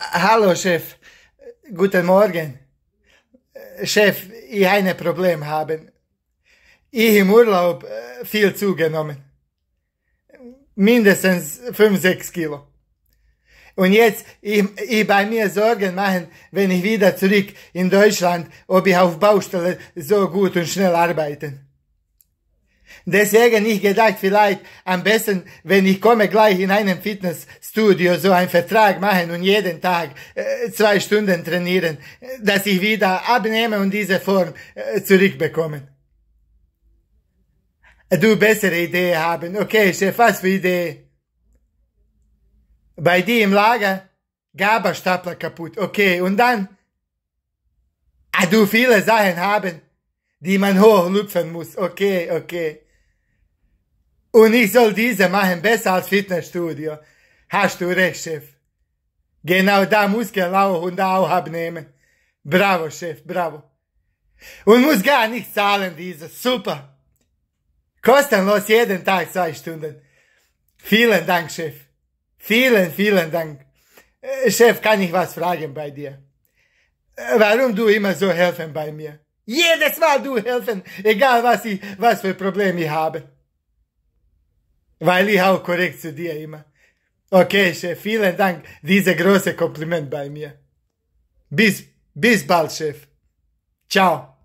Hallo, Chef. Guten Morgen. Chef, ich ein Problem haben. Ich im Urlaub äh, viel zugenommen. Mindestens 5, 6 Kilo. Und jetzt, ich, ich bei mir Sorgen machen, wenn ich wieder zurück in Deutschland, ob ich auf Baustelle so gut und schnell arbeiten. Deswegen ich gedacht, vielleicht am besten, wenn ich komme gleich in einem Fitnessstudio so einen Vertrag machen und jeden Tag äh, zwei Stunden trainieren, dass ich wieder abnehme und diese Form äh, zurückbekomme. Du bessere Idee haben. Okay, Chef, was für Idee? Bei dir im Lager Gaberstapler kaputt. Okay, und dann? Ah, du viele Sachen haben, die man hochlüpfen muss. Okay, okay. Und ich soll diese machen besser als Fitnessstudio. Hast du recht, Chef. Genau da Muskeln auch und auch abnehmen. Bravo, Chef, bravo. Und muss gar nicht zahlen, diese. Super. Kostenlos jeden Tag zwei Stunden. Vielen Dank, Chef. Vielen, vielen Dank. Äh, Chef, kann ich was fragen bei dir? Äh, warum du immer so helfen bei mir? Jedes Mal du helfen, egal was ich, was für Probleme ich habe. Weil ich ja, auch korrekt zu dir immer. Okay, Chef, vielen Dank. Dieses große Kompliment bei mir. Bis, bis bald, Chef. Ciao.